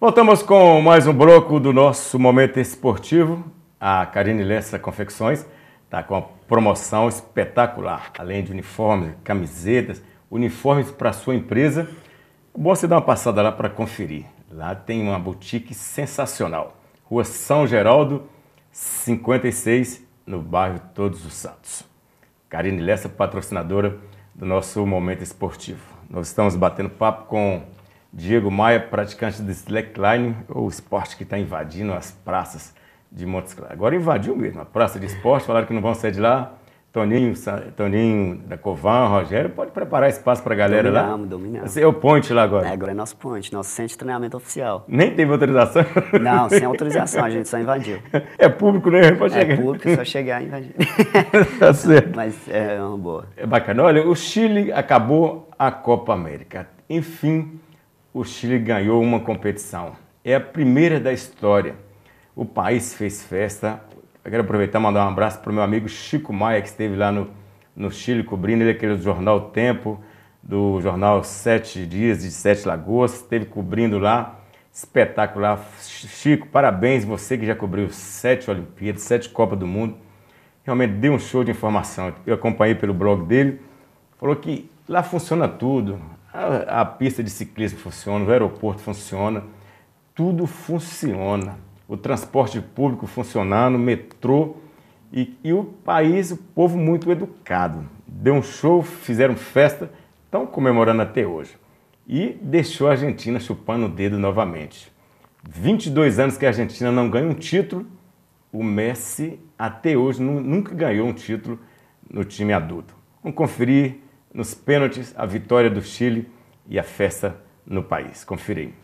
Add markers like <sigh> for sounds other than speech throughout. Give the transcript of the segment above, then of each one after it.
Voltamos com mais um bloco do nosso Momento Esportivo. A Karine Lessa Confecções está com uma promoção espetacular. Além de uniformes, camisetas, uniformes para sua empresa. É bom você dar uma passada lá para conferir. Lá tem uma boutique sensacional. Rua São Geraldo, 56, no bairro Todos os Santos. Karine Lessa, patrocinadora do nosso Momento Esportivo. Nós estamos batendo papo com Diego Maia, praticante do slackline, ou esporte que está invadindo as praças de Montes Claros. Agora invadiu mesmo a praça de esporte, falaram que não vão sair de lá. Toninho, Toninho da Covan, Rogério, pode preparar espaço para a galera dominamos, lá? Dominamos, dominamos. É o ponte lá agora? É, agora é nosso ponte, nosso centro de treinamento oficial. Nem teve autorização? Não, sem autorização, a gente só invadiu. <laughs> É público, né? Pode é público, só chegar e invadir. <laughs> tá certo. Mas é uma boa. É bacana. Olha, o Chile acabou a Copa América. Enfim, o Chile ganhou uma competição. É a primeira da história. O país fez festa. Eu quero aproveitar e mandar um abraço para o meu amigo Chico Maia, que esteve lá no, no Chile cobrindo. Ele é aquele do jornal Tempo, do jornal Sete Dias de Sete Lagoas. Esteve cobrindo lá. Espetacular. Chico, parabéns você que já cobriu sete Olimpíadas, sete Copas do Mundo. Realmente deu um show de informação. Eu acompanhei pelo blog dele. Falou que lá funciona tudo a, a pista de ciclismo funciona, o aeroporto funciona, tudo funciona. O transporte público funcionando, o metrô e, e o país, o povo muito educado. Deu um show, fizeram festa, estão comemorando até hoje. E deixou a Argentina chupando o dedo novamente. 22 anos que a Argentina não ganha um título, o Messi até hoje nunca ganhou um título no time adulto. Vamos conferir nos pênaltis, a vitória do Chile e a festa no país. Confira aí.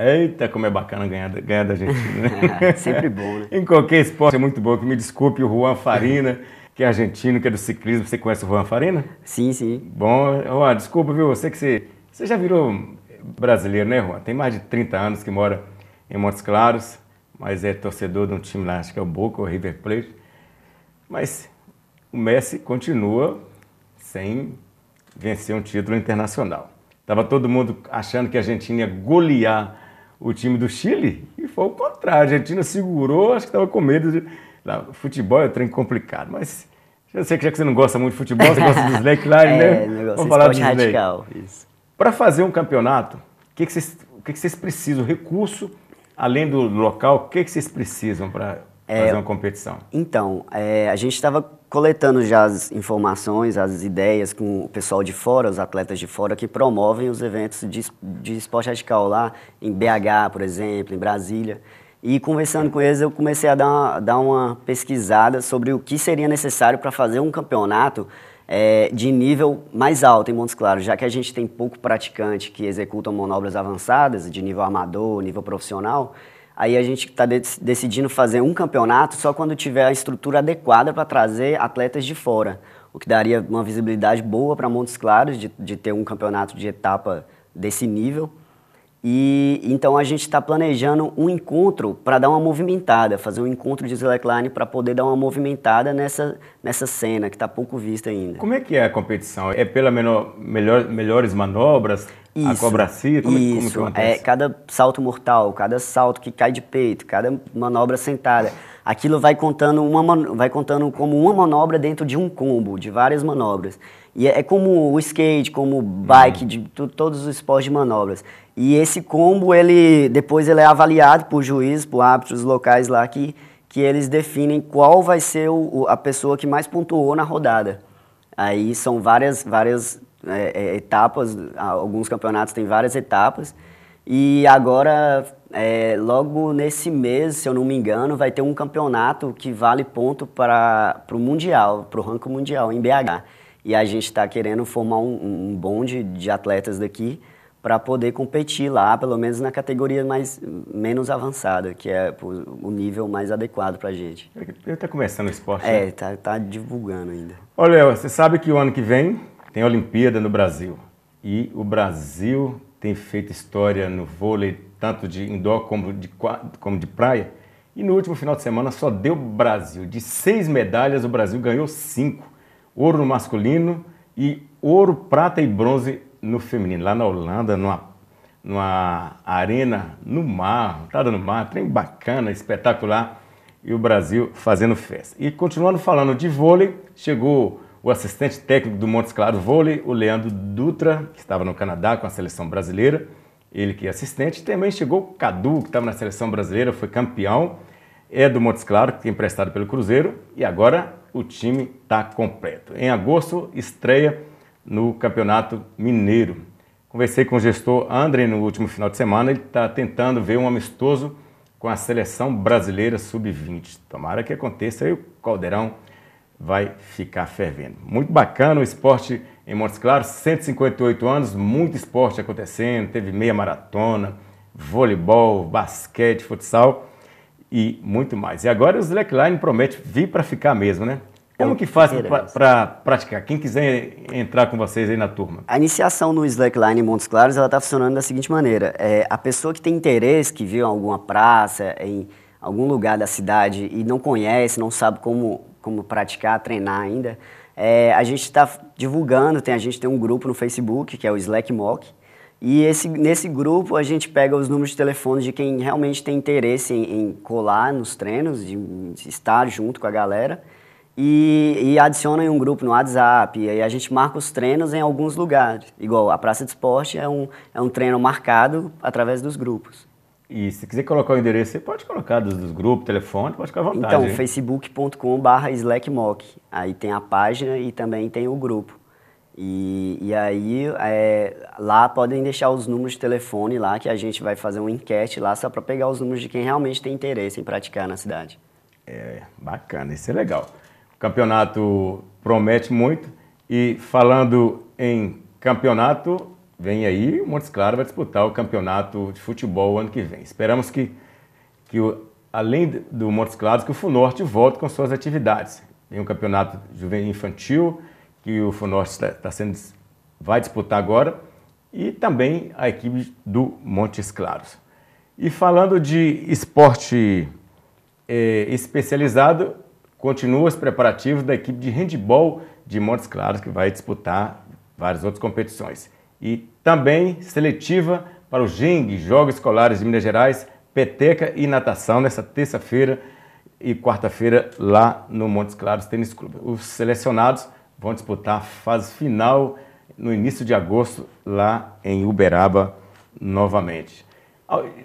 Eita, como é bacana ganhar, ganhar da Argentina, né? <laughs> É, sempre bom, né? em qualquer esporte é muito bom. Que me desculpe o Juan Farina, que é argentino, que é do ciclismo. Você conhece o Juan Farina? Sim, sim. Bom, Juan, desculpa, viu? Você que você, você já virou brasileiro, né, Juan? Tem mais de 30 anos que mora em Montes Claros, mas é torcedor de um time lá, acho que é o Boca, o River Plate. Mas o Messi continua sem vencer um título internacional. Tava todo mundo achando que a Argentina ia golear o time do Chile e foi o contrário. A Argentina segurou, acho que estava com medo. De... futebol é um trem complicado, mas já sei que já que você não gosta muito de futebol, você gosta do <laughs> slackline, né? é, né? Negócio, Vamos falar do slake. radical. Para fazer um campeonato, o que, que, vocês, o que, que vocês precisam? Recurso, além do local, o que, que vocês precisam para é, fazer uma competição? Então, é, a gente estava coletando já as informações, as ideias com o pessoal de fora, os atletas de fora que promovem os eventos de, de esporte radical lá em BH, por exemplo, em Brasília. E conversando com eles, eu comecei a dar uma, dar uma pesquisada sobre o que seria necessário para fazer um campeonato é, de nível mais alto em Montes Claros, já que a gente tem pouco praticante que executa manobras avançadas de nível amador, nível profissional. Aí a gente está decidindo fazer um campeonato só quando tiver a estrutura adequada para trazer atletas de fora, o que daria uma visibilidade boa para Montes Claros de, de ter um campeonato de etapa desse nível. E então a gente está planejando um encontro para dar uma movimentada, fazer um encontro de slackline para poder dar uma movimentada nessa, nessa cena que está pouco vista ainda. Como é que é a competição? É pela menor, melhor, melhores manobras? Isso. A cobracia? É como, Isso. como que acontece? É, cada salto mortal, cada salto que cai de peito, cada manobra sentada. Aquilo vai contando, uma, vai contando como uma manobra dentro de um combo, de várias manobras. E é, é como o skate, como o bike, de todos os esportes de manobras. E esse combo, ele depois ele é avaliado por juízes, por árbitros locais lá que, que eles definem qual vai ser o, a pessoa que mais pontuou na rodada. Aí são várias, várias né, é, etapas, alguns campeonatos têm várias etapas. E agora, é, logo nesse mês, se eu não me engano, vai ter um campeonato que vale ponto para o Mundial, para o ranking mundial em BH. E a gente está querendo formar um, um bonde de atletas daqui para poder competir lá, pelo menos na categoria mais menos avançada, que é o nível mais adequado para a gente. Ele é está começando o esporte. É, está né? Tá, tá divulgando ainda. Olha, você sabe que o ano que vem tem Olimpíada no Brasil e o Brasil tem feito história no vôlei, tanto de indoor como de, como de praia. E no último final de semana só deu Brasil. De seis medalhas, o Brasil ganhou cinco: ouro no masculino e ouro, prata e bronze no feminino. Lá na Holanda, numa, numa arena no mar, entrada no mar, trem bacana, espetacular. E o Brasil fazendo festa. E continuando falando de vôlei, chegou o assistente técnico do Montes Claros Vôlei, o Leandro Dutra, que estava no Canadá com a seleção brasileira, ele que é assistente. Também chegou o Cadu, que estava na seleção brasileira, foi campeão, é do Montes Claros, que é emprestado pelo Cruzeiro, e agora o time está completo. Em agosto, estreia no Campeonato Mineiro. Conversei com o gestor André no último final de semana, ele está tentando ver um amistoso com a seleção brasileira sub-20. Tomara que aconteça aí o Caldeirão vai ficar fervendo. Muito bacana o esporte em Montes Claros, 158 anos, muito esporte acontecendo, teve meia maratona, voleibol, basquete, futsal e muito mais. E agora o Slackline promete vir para ficar mesmo, né? Como que faz para praticar? Quem quiser entrar com vocês aí na turma. A iniciação no Slackline em Montes Claros ela está funcionando da seguinte maneira: é, a pessoa que tem interesse, que viu em alguma praça, em algum lugar da cidade e não conhece, não sabe como como praticar, treinar ainda, é, a gente está divulgando, tem, a gente tem um grupo no Facebook, que é o Slack Mock, e esse, nesse grupo a gente pega os números de telefone de quem realmente tem interesse em, em colar nos treinos, de, de estar junto com a galera, e, e adiciona em um grupo no WhatsApp, e aí a gente marca os treinos em alguns lugares. Igual a Praça de Esporte é um, é um treino marcado através dos grupos. E se quiser colocar o endereço, você pode colocar dos, dos grupos, telefone, pode ficar à vontade. Então, facebook.com.br slackmock. Aí tem a página e também tem o grupo. E, e aí, é, lá podem deixar os números de telefone lá, que a gente vai fazer uma enquete lá só para pegar os números de quem realmente tem interesse em praticar na cidade. É, bacana, isso é legal. O campeonato promete muito. E falando em campeonato, vem aí, o Montes Claros vai disputar o campeonato de futebol ano que vem. Esperamos que, que o, além do Montes Claros, que o FUNORTE volte com suas atividades. Tem um campeonato juvenil infantil que o FUNORTE tá, tá sendo, vai disputar agora e também a equipe do Montes Claros. E falando de esporte é, especializado, continua os preparativos da equipe de handball de Montes Claros, que vai disputar várias outras competições e também seletiva para o JING, Jogos Escolares de Minas Gerais, peteca e natação nessa terça-feira e quarta-feira lá no Montes Claros Tênis Clube. Os selecionados vão disputar a fase final no início de agosto lá em Uberaba novamente.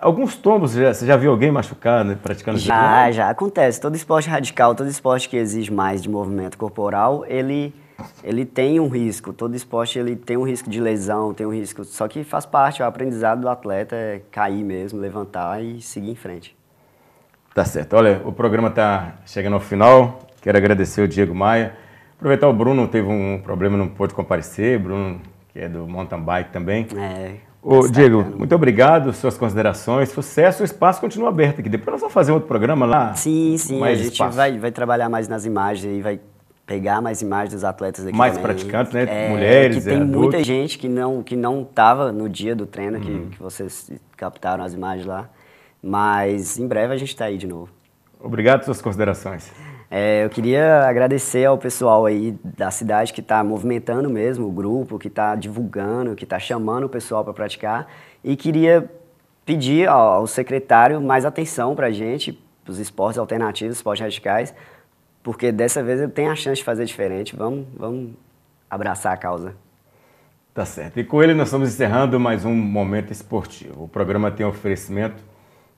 Alguns tombos, já, você já viu alguém machucado né, praticando Já, já acontece. Todo esporte radical, todo esporte que exige mais de movimento corporal, ele ele tem um risco. Todo esporte ele tem um risco de lesão, tem um risco. Só que faz parte, o aprendizado do atleta é cair mesmo, levantar e seguir em frente. Tá certo. Olha, o programa está chegando ao final. Quero agradecer o Diego Maia. Aproveitar o Bruno, teve um problema, não pôde comparecer. Bruno, que é do mountain bike também. É. Ô, tá Diego, muito obrigado, suas considerações, sucesso, o espaço continua aberto aqui. Depois nós vamos fazer outro programa lá. Sim, sim, mais a gente espaço. vai, vai trabalhar mais nas imagens e vai pegar mais imagens dos atletas aqui mais também. praticantes né é, mulheres que tem é, muita gente que não que não tava no dia do treino uhum. que, que vocês captaram as imagens lá mas em breve a gente está aí de novo obrigado pelas suas considerações é, eu queria agradecer ao pessoal aí da cidade que está movimentando mesmo o grupo que está divulgando que está chamando o pessoal para praticar e queria pedir ao, secretário mais atenção para a gente os esportes alternativos esportes radicais porque dessa vez eu tenho a chance de fazer diferente. Vamos, vamos abraçar a causa. Tá certo. E com ele nós estamos encerrando mais um Momento Esportivo. O programa tem oferecimento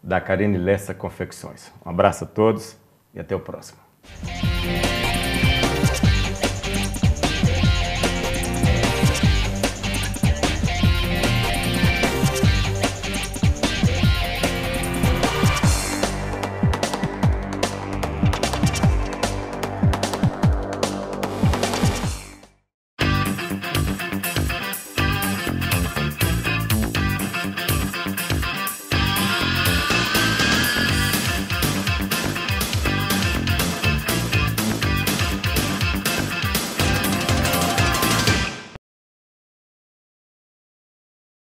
da Karine Lessa Confecções. Um abraço a todos e até o próximo.